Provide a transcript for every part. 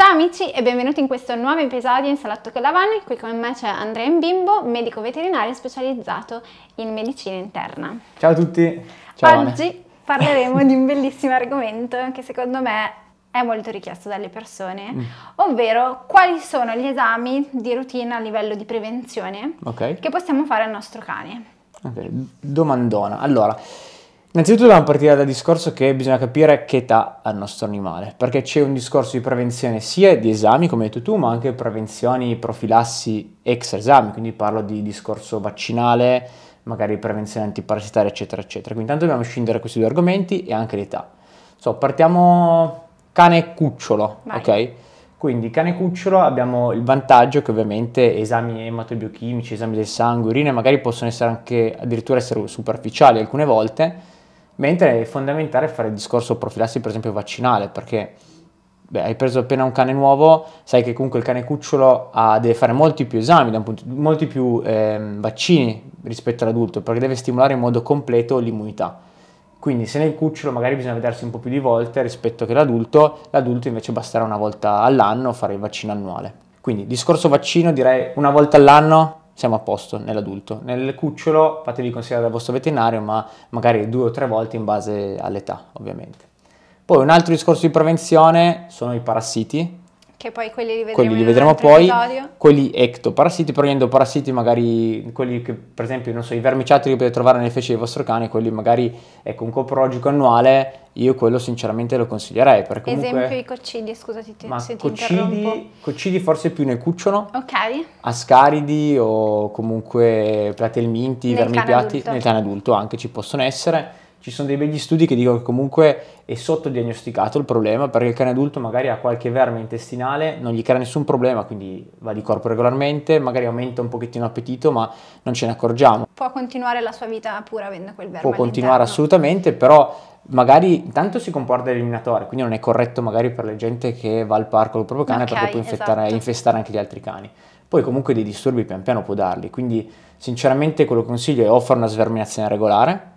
Ciao amici e benvenuti in questo nuovo episodio in Salotto con la Vanna. Qui con me c'è Andrea Mbimbo, medico veterinario specializzato in medicina interna. Ciao a tutti! Ciao, Oggi Anne. parleremo di un bellissimo argomento che secondo me è molto richiesto dalle persone, mm. ovvero quali sono gli esami di routine a livello di prevenzione okay. che possiamo fare al nostro cane. Okay. Domandona. Allora, Innanzitutto dobbiamo partire dal discorso che bisogna capire che età ha il nostro animale, perché c'è un discorso di prevenzione sia di esami, come hai detto tu, ma anche prevenzioni, profilassi ex esami, quindi parlo di discorso vaccinale, magari prevenzione antiparassitaria, eccetera, eccetera. Quindi intanto dobbiamo scindere questi due argomenti e anche l'età. So, partiamo cane e cucciolo, Vai. ok? Quindi cane e cucciolo abbiamo il vantaggio che ovviamente esami ematobiochimici, esami del sangue, urine magari possono essere anche addirittura essere superficiali alcune volte, mentre è fondamentale fare il discorso profilassi per esempio vaccinale perché beh, hai preso appena un cane nuovo, sai che comunque il cane cucciolo ha, deve fare molti più esami, punto, molti più eh, vaccini rispetto all'adulto, perché deve stimolare in modo completo l'immunità. Quindi se nel cucciolo magari bisogna vedersi un po' più di volte rispetto che l'adulto, l'adulto invece basterà una volta all'anno fare il vaccino annuale. Quindi discorso vaccino direi una volta all'anno siamo a posto nell'adulto. Nel cucciolo fatevi consigliare dal vostro veterinario, ma magari due o tre volte in base all'età, ovviamente. Poi un altro discorso di prevenzione sono i parassiti, che poi quelli li vedremo, quelli li vedremo poi, episodio. quelli ectoparassiti, però gli endoparasiti magari, quelli che per esempio, non so, i vermiciati che potete trovare nelle feci del vostro cane, quelli magari, ecco, un coprologico annuale, io quello sinceramente lo consiglierei. Perché comunque, Esempio i coccidi, scusati ti, ma se coccidi, coccidi, forse più ne cucciono. Ok. Ascaridi o comunque platelminti, vermi piatti. nel cane adulto anche ci possono essere ci sono dei begli studi che dicono che comunque è sottodiagnosticato il problema perché il cane adulto magari ha qualche verme intestinale, non gli crea nessun problema, quindi va di corpo regolarmente, magari aumenta un pochettino l'appetito ma non ce ne accorgiamo. Può continuare la sua vita pur avendo quel verme Può continuare assolutamente, però magari intanto si comporta eliminatore, quindi non è corretto magari per la gente che va al parco col proprio cane okay, perché può infettare, esatto. infestare anche gli altri cani. Poi comunque dei disturbi pian piano può darli, quindi sinceramente quello che consiglio è offrire una sverminazione regolare,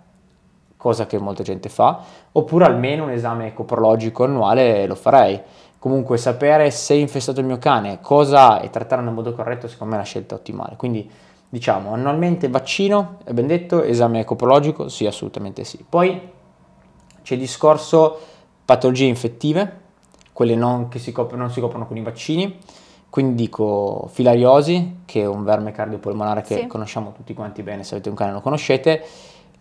cosa che molta gente fa, oppure almeno un esame coprologico annuale lo farei. Comunque sapere se è infestato il mio cane, cosa e trattarlo nel modo corretto, secondo me è la scelta ottimale. Quindi diciamo annualmente vaccino, è ben detto, esame coprologico, sì assolutamente sì. Poi c'è il discorso patologie infettive, quelle non, che si coprono, non si coprono con i vaccini, quindi dico filariosi, che è un verme cardiopolmonare che sì. conosciamo tutti quanti bene, se avete un cane lo conoscete,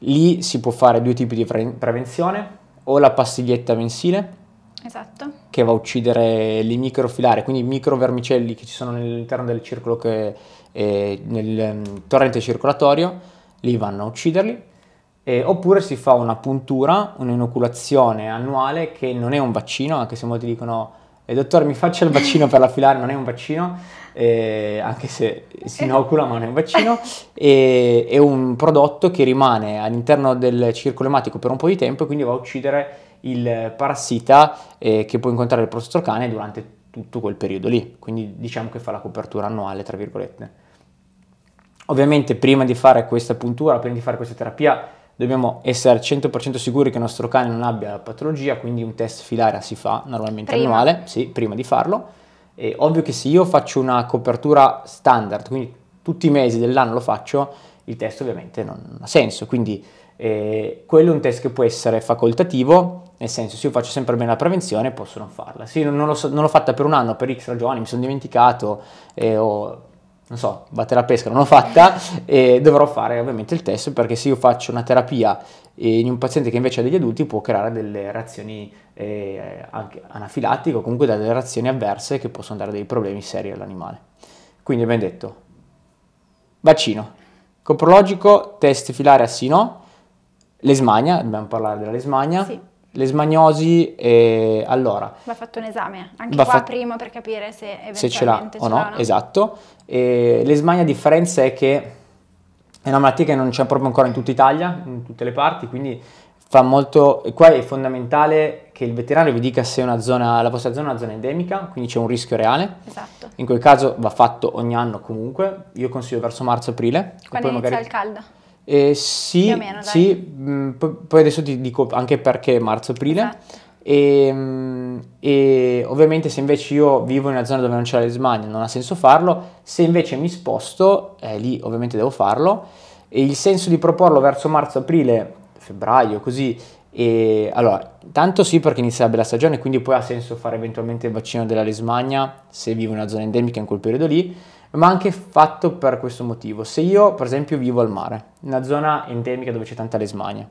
Lì si può fare due tipi di prevenzione, o la pastiglietta mensile, esatto. che va a uccidere le microfilari, quindi i microvermicelli che ci sono all'interno del circolo che, eh, nel ehm, torrente circolatorio, lì vanno a ucciderli. Eh, oppure si fa una puntura, un'inoculazione annuale che non è un vaccino, anche se molti dicono eh, dottore mi faccia il vaccino per la filare, non è un vaccino, eh, anche se si inocula ma non è un vaccino, e, è un prodotto che rimane all'interno del circolo ematico per un po' di tempo e quindi va a uccidere il parassita eh, che può incontrare il prostro cane durante tutto quel periodo lì, quindi diciamo che fa la copertura annuale, tra virgolette. Ovviamente prima di fare questa puntura, prima di fare questa terapia, dobbiamo essere al 100% sicuri che il nostro cane non abbia patologia, quindi un test filaria si fa normalmente prima. annuale, sì, prima di farlo è ovvio che se io faccio una copertura standard, quindi tutti i mesi dell'anno lo faccio, il test ovviamente non ha senso, quindi eh, quello è un test che può essere facoltativo, nel senso se io faccio sempre bene la prevenzione posso non farla, se io non, l'ho, non l'ho fatta per un anno per X ragioni, mi sono dimenticato eh, o non so, batte la pesca, non l'ho fatta e dovrò fare ovviamente il test perché se io faccio una terapia in un paziente che invece ha degli adulti può creare delle reazioni eh, anafilattiche o comunque delle reazioni avverse che possono dare dei problemi seri all'animale. Quindi abbiamo detto vaccino, coprologico, test filare sì no, lesmania, dobbiamo parlare della lesmania. Sì. Lesmagnosi, e eh, allora... Va fatto un esame, anche qua fa... prima per capire se, se ce l'ha o no, no? esatto. Eh, lesmania differenza è che è una malattia che non c'è proprio ancora in tutta Italia, in tutte le parti, quindi fa molto, e qua è fondamentale che il veterinario vi dica se zona, la vostra zona è una zona endemica, quindi c'è un rischio reale. Esatto. In quel caso va fatto ogni anno comunque, io consiglio verso marzo-aprile. Quando poi magari... il caldo? Eh, sì, meno, sì mh, mm, poi adesso ti dico anche perché marzo-aprile. Esatto e, ehm, e, ovviamente se invece io vivo in una zona dove non c'è la leismania non ha senso farlo, se invece mi sposto, eh, lì ovviamente devo farlo, e il senso di proporlo verso marzo, aprile, febbraio, così, e, allora, tanto sì perché inizia la bella stagione, quindi poi ha senso fare eventualmente il vaccino della leismania se vivo in una zona endemica in quel periodo lì, ma anche fatto per questo motivo. Se io, per esempio, vivo al mare, in una zona endemica dove c'è tanta leismania,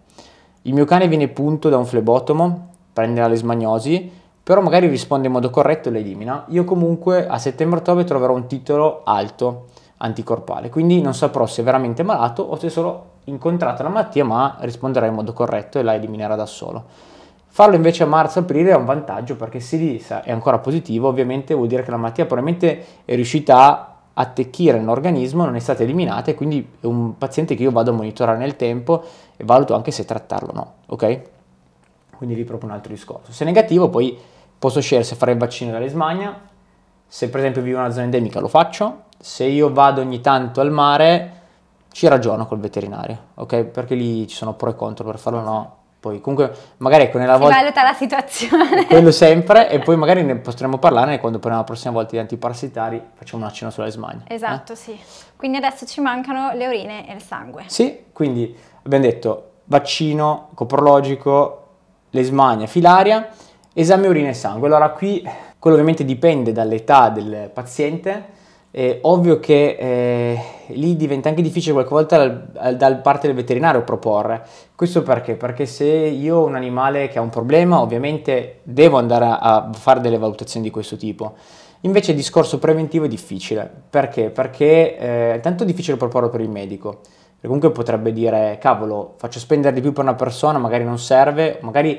il mio cane viene punto da un flebotomo prenderà le lesmagnosi, però magari risponde in modo corretto e le elimina, io comunque a settembre-ottobre troverò un titolo alto anticorpale, quindi non saprò se è veramente malato o se è solo incontrata la malattia ma risponderà in modo corretto e la eliminerà da solo. Farlo invece a marzo-aprile è un vantaggio perché se lì è ancora positivo ovviamente vuol dire che la malattia probabilmente è riuscita a attecchire nell'organismo, non è stata eliminata e quindi è un paziente che io vado a monitorare nel tempo e valuto anche se trattarlo o no, ok? quindi lì proprio un altro discorso. Se negativo poi posso scegliere se fare il vaccino dalla dall'Ismagna, se per esempio vivo in una zona endemica lo faccio, se io vado ogni tanto al mare ci ragiono col veterinario, ok? Perché lì ci sono pro e contro per farlo o no. Poi comunque magari ecco nella volta... Si valuta la situazione. Quello sempre e poi magari ne potremo parlare quando prendiamo la prossima volta di antiparsitari facciamo un accenno sulla smania. Eh. Esatto, eh? sì. Quindi adesso ci mancano le urine e il sangue. Sì, quindi abbiamo detto vaccino, coprologico, lesmania filaria, esame urina e sangue. Allora qui, quello ovviamente dipende dall'età del paziente, è ovvio che eh, lì diventa anche difficile qualche volta dal, dal, parte del veterinario proporre. Questo perché? Perché se io ho un animale che ha un problema, ovviamente devo andare a, a fare delle valutazioni di questo tipo. Invece il discorso preventivo è difficile. Perché? Perché eh, è tanto difficile proporlo per il medico. Perché comunque potrebbe dire, cavolo, faccio spendere di più per una persona, magari non serve, magari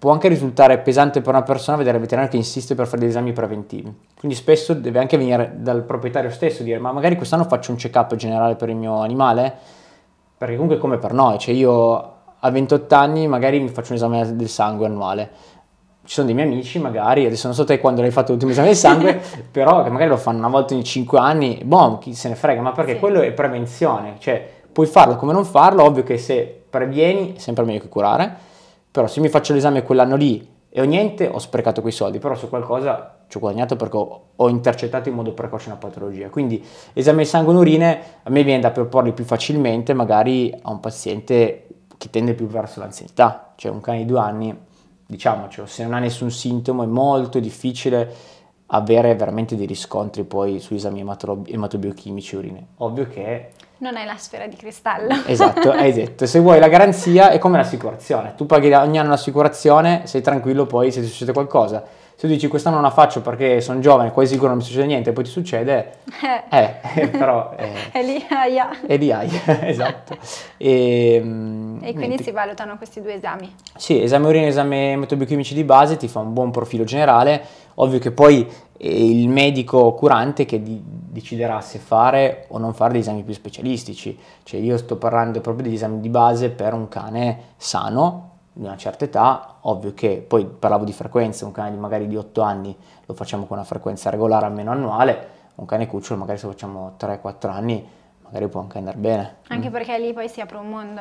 può anche risultare pesante per una persona vedere il veterinario che insiste per fare degli esami preventivi. Quindi spesso deve anche venire dal proprietario stesso dire, ma magari quest'anno faccio un check-up generale per il mio animale, perché comunque è come per noi, cioè io a 28 anni magari mi faccio un esame del sangue annuale, ci sono dei miei amici magari, adesso non so te quando l'hai fatto l'ultimo esame del sangue, però che magari lo fanno una volta ogni 5 anni, boh, chi se ne frega, ma perché sì. quello è prevenzione, cioè Puoi farlo come non farlo, ovvio che se previeni è sempre meglio che curare, però se mi faccio l'esame quell'anno lì e ho niente, ho sprecato quei soldi, però su qualcosa ci ho guadagnato perché ho, intercettato in modo precoce una patologia. Quindi esame di sangue e urine a me viene da proporli più facilmente magari a un paziente che tende più verso l'anzianità, cioè un cane di due anni, diciamoci, se non ha nessun sintomo è molto difficile avere veramente dei riscontri poi sugli esami ematobiochimici urine. Ovvio che non è la sfera di cristallo. Esatto, hai detto. Se vuoi la garanzia è come l'assicurazione. Tu paghi ogni anno l'assicurazione, sei tranquillo poi se ti succede qualcosa se tu dici quest'anno non la faccio perché sono giovane, quasi sicuro non mi succede niente, poi ti succede, eh, eh, eh però... Eh, è lì aia. È lì aia, esatto. E, ehm, e quindi niente. si valutano questi due esami? Sì, esame urina e esame metobiochimici di base ti fa un buon profilo generale, ovvio che poi è eh, il medico curante che di, deciderà se fare o non fare degli esami più specialistici, cioè io sto parlando proprio degli esami di base per un cane sano, di una certa età, ovvio che poi parlavo di frequenze, un cane magari di 8 anni lo facciamo con una frequenza regolare almeno annuale, un cane cucciolo magari se lo facciamo 3-4 anni magari può anche andare bene. Anche mm. perché lì poi si apre un mondo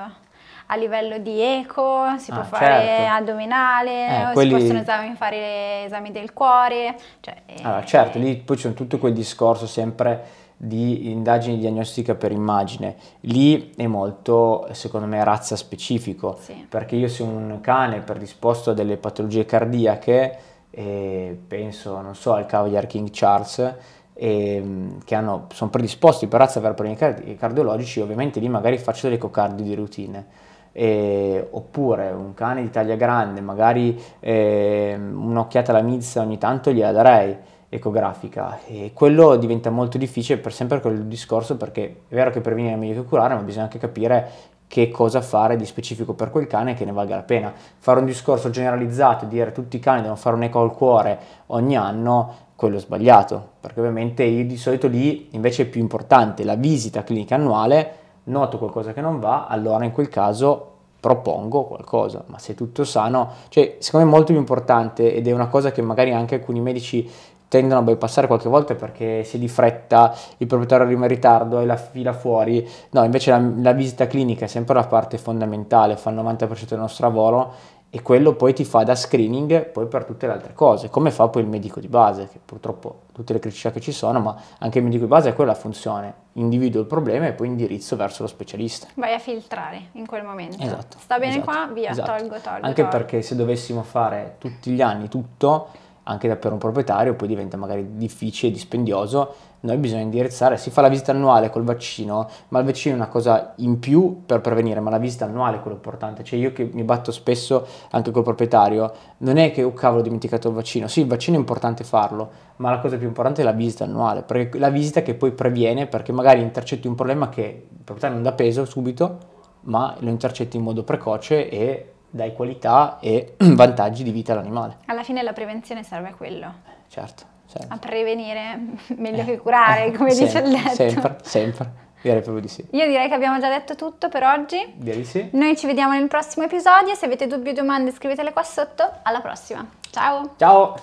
a livello di eco, si ah, può fare certo. addominale, eh, quelli... si possono esami, fare esami del cuore. Cioè, allora, eh, certo, e... Eh. lì poi c'è tutto quel discorso sempre di indagini diagnostica per immagine. Lì è molto, secondo me, razza specifico, sì. perché io se un cane predisposto a delle patologie cardiache, eh, penso, non so, al Cavalier King Charles, eh, che hanno, sono predisposti per razza per problemi card cardiologici, ovviamente lì magari faccio delle cocardi di routine. Eh, oppure un cane di taglia grande, magari ehm, un'occhiata alla mizza ogni tanto gliela darei ecografica e quello diventa molto difficile per sempre quel discorso perché è vero che prevenire è meglio che curare ma bisogna anche capire che cosa fare di specifico per quel cane che ne valga la pena. Fare un discorso generalizzato e dire tutti i cani devono fare un'eco al cuore ogni anno, quello è sbagliato, perché ovviamente io di solito lì invece è più importante la visita clinica annuale, noto qualcosa che non va, allora in quel caso propongo qualcosa, ma se è tutto sano, cioè secondo me è molto più importante ed è una cosa che magari anche alcuni medici tendono a bypassare qualche volta perché si è di fretta il proprietario arriva in ritardo e la fila fuori, no, invece la, la visita clinica è sempre la parte fondamentale, fa il 90% del nostro lavoro e quello poi ti fa da screening poi per tutte le altre cose, come fa poi il medico di base, che purtroppo tutte le criticità che ci sono, ma anche il medico di base è quella funzione, individuo il problema e poi indirizzo verso lo specialista. Vai a filtrare in quel momento. Esatto. Sta bene esatto, qua, via, esatto. tolgo, tolgo. Anche tolgo. perché se dovessimo fare tutti gli anni tutto, anche da per un proprietario, poi diventa magari difficile, dispendioso, noi bisogna indirizzare, si fa la visita annuale col vaccino, ma il vaccino è una cosa in più per prevenire, ma la visita annuale è quello importante, cioè io che mi batto spesso anche col proprietario, non è che, oh cavolo, ho dimenticato il vaccino, sì il vaccino è importante farlo, ma la cosa più importante è la visita annuale, perché la visita che poi previene, perché magari intercetti un problema che il proprietario non dà peso subito, ma lo intercetti in modo precoce e dai qualità e vantaggi di vita all'animale. Alla fine la prevenzione serve a quello. Certo, certo. A prevenire meglio eh, che curare, eh, come sempre, dice il detto. Sempre, sempre. Direi proprio di sì. Io direi che abbiamo già detto tutto per oggi. Direi di sì. Noi ci vediamo nel prossimo episodio. Se avete dubbi o domande scrivetele qua sotto. Alla prossima. Ciao. Ciao.